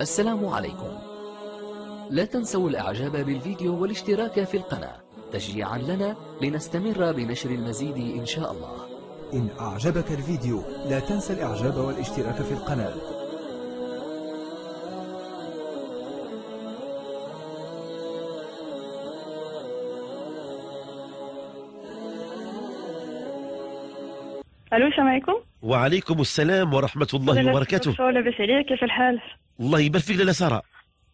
السلام عليكم لا تنسوا الاعجاب بالفيديو والاشتراك في القناة تشجيعا لنا لنستمر بنشر المزيد ان شاء الله إن أعجبك الفيديو لا تنسى الإعجاب والاشتراك في القناة ألو السلام عليكم وعليكم السلام ورحمة الله وبركاته شو لاباس عليك كيف الحال الله يبارك فيك لاله ساره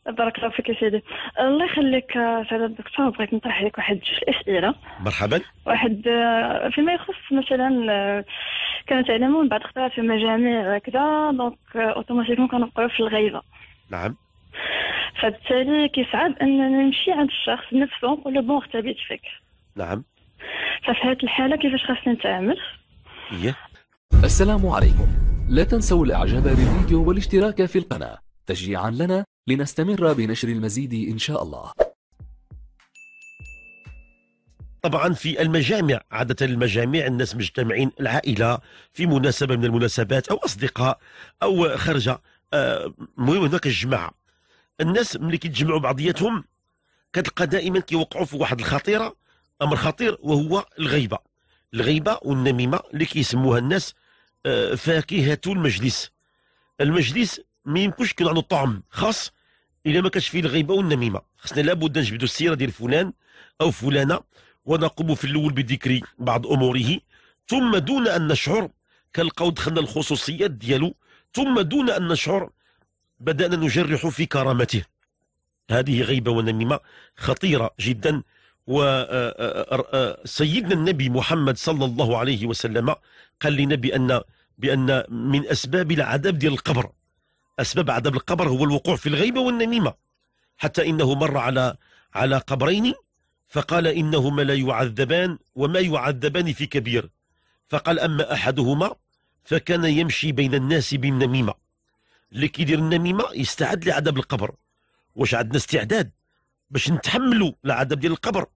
بارك الله فيك يا سيدي الله يخليك آه، سعاده الدكتور بغيت نطرح لك واحد جوج اسئله مرحبا واحد آه، فيما يخص مثلا آه، كانوا تعلمون بعد اختار في مجاميع كذا دونك اوتوماتيكمون كنوقعوا في الغيبه نعم فبالتالي كيصعب انني نمشي عند الشخص نفسه نقول له بون اختبيت فيك نعم ففي هذه الحاله كيفاش خاصني نتعامل؟ إيه. السلام عليكم لا تنسوا الاعجاب بالفيديو والاشتراك في القناه تشجيعا لنا لنستمر بنشر المزيد إن شاء الله طبعا في المجامع عادة المجامع الناس مجتمعين العائلة في مناسبة من المناسبات أو أصدقاء أو خرجة آه، المهم هناك الجماعة الناس ملي كيتجمعوا بعضياتهم كتلقى دائما كيوقعوا في واحد الخطيرة أمر خطير وهو الغيبة الغيبة والنميمة اللي كيسموها الناس آه، فاكهة المجلس المجلس ما يمكنش يكون عنده طعم خاص الا ما كانش فيه الغيبه والنميمه خصنا لابد نجبدوا السيره ديال فلان او فلانه ونقوم في الاول بذكر بعض اموره ثم دون ان نشعر كنلقاو دخلنا الخصوصيات ديالو ثم دون ان نشعر بدانا نجرح في كرامته هذه غيبه ونميمه خطيره جدا وسيدنا آه، آه، آه، النبي محمد صلى الله عليه وسلم قال لنا بان بان من اسباب العذاب ديال القبر أسباب عذاب القبر هو الوقوع في الغيبة والنميمة حتى إنه مر على على قبرين فقال إنهما لا يعذبان وما يعذبان في كبير فقال أما أحدهما فكان يمشي بين الناس بالنميمة لكي يدير النميمة يستعد لعذاب القبر واش عندنا استعداد باش نتحملوا العذاب ديال القبر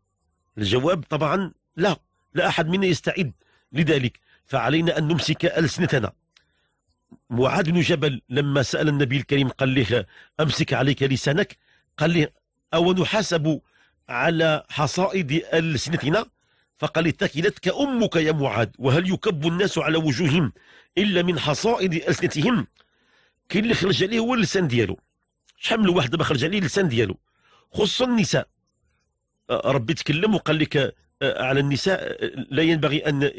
الجواب طبعا لا لا أحد منا يستعد لذلك فعلينا أن نمسك ألسنتنا معاذ بن جبل لما سأل النبي الكريم قال له أمسك عليك لسانك قال له أو نحاسب على حصائد ألسنتنا فقال اتكلتك أمك يا معاذ وهل يكب الناس على وجوههم إلا من حصائد ألسنتهم كاين اللي خرج عليه هو اللسان ديالو شحال من واحد خرج عليه اللسان ديالو خصوصا النساء أه، ربي تكلم وقال لك أه، على النساء أه، لا ينبغي أن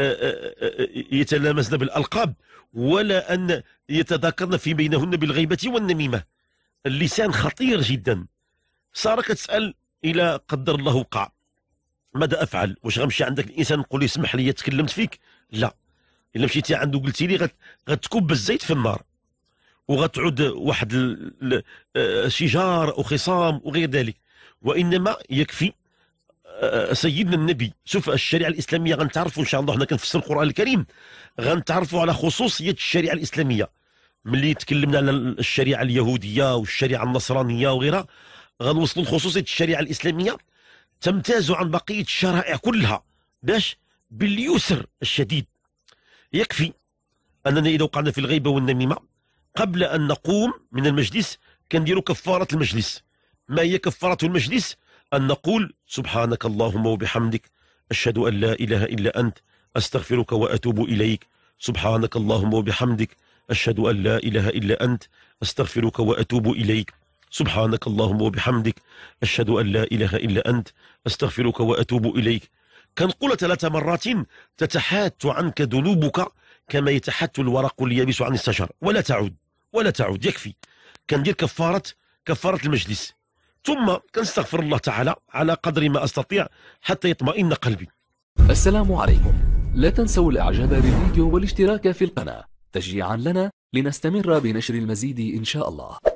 آه، آه، آه، يتلامسن بالألقاب ولا أن يتذاكرن في بينهن بالغيبة والنميمة اللسان خطير جدا سارة كتسأل إلى قدر الله وقع ماذا أفعل واش غنمشي عندك الإنسان نقول له اسمح لي تكلمت فيك لا إلا مشيتي عنده قلتي لي غتكب الزيت في النار وغتعود واحد شجار وخصام وغير ذلك وإنما يكفي سيدنا النبي شوف الشريعه الاسلاميه غنتعرفوا ان شاء الله حنا كنفسر القران الكريم غنتعرفوا على خصوصيه الشريعه الاسلاميه ملي تكلمنا على الشريعه اليهوديه والشريعه النصرانيه وغيرها غنوصلوا لخصوصيه الشريعه الاسلاميه تمتاز عن بقيه الشرائع كلها باش باليسر الشديد يكفي اننا اذا وقعنا في الغيبه والنميمه قبل ان نقوم من المجلس كنديروا كفاره المجلس ما هي كفاره المجلس أن نقول سبحانك اللهم وبحمدك أشهد أن لا إله إلا أنت أستغفرك وأتوب إليك سبحانك اللهم وبحمدك أشهد أن لا إله إلا أنت أستغفرك وأتوب إليك سبحانك اللهم وبحمدك أشهد أن لا إله إلا أنت أستغفرك وأتوب إليك كان قل ثلاث مرات تتحات عنك ذنوبك كما يتحت الورق اليابس عن الشجر ولا تعود ولا تعود يكفي كندير كفارة كفارة المجلس ثم كنستغفر الله تعالى على قدر ما أستطيع حتى يطمئن قلبي السلام عليكم لا تنسوا الإعجاب بالفيديو والاشتراك في القناة تشجيعا لنا لنستمر بنشر المزيد إن شاء الله